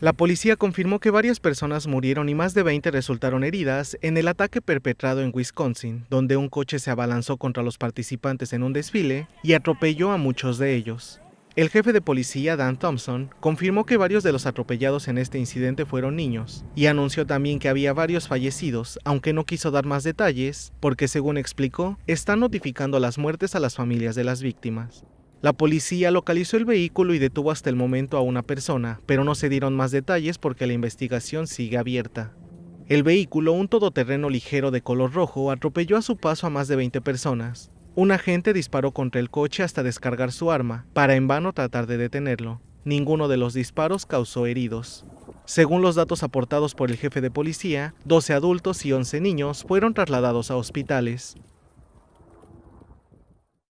La policía confirmó que varias personas murieron y más de 20 resultaron heridas en el ataque perpetrado en Wisconsin, donde un coche se abalanzó contra los participantes en un desfile y atropelló a muchos de ellos. El jefe de policía, Dan Thompson, confirmó que varios de los atropellados en este incidente fueron niños y anunció también que había varios fallecidos, aunque no quiso dar más detalles porque, según explicó, están notificando las muertes a las familias de las víctimas. La policía localizó el vehículo y detuvo hasta el momento a una persona, pero no se dieron más detalles porque la investigación sigue abierta. El vehículo, un todoterreno ligero de color rojo, atropelló a su paso a más de 20 personas. Un agente disparó contra el coche hasta descargar su arma, para en vano tratar de detenerlo. Ninguno de los disparos causó heridos. Según los datos aportados por el jefe de policía, 12 adultos y 11 niños fueron trasladados a hospitales.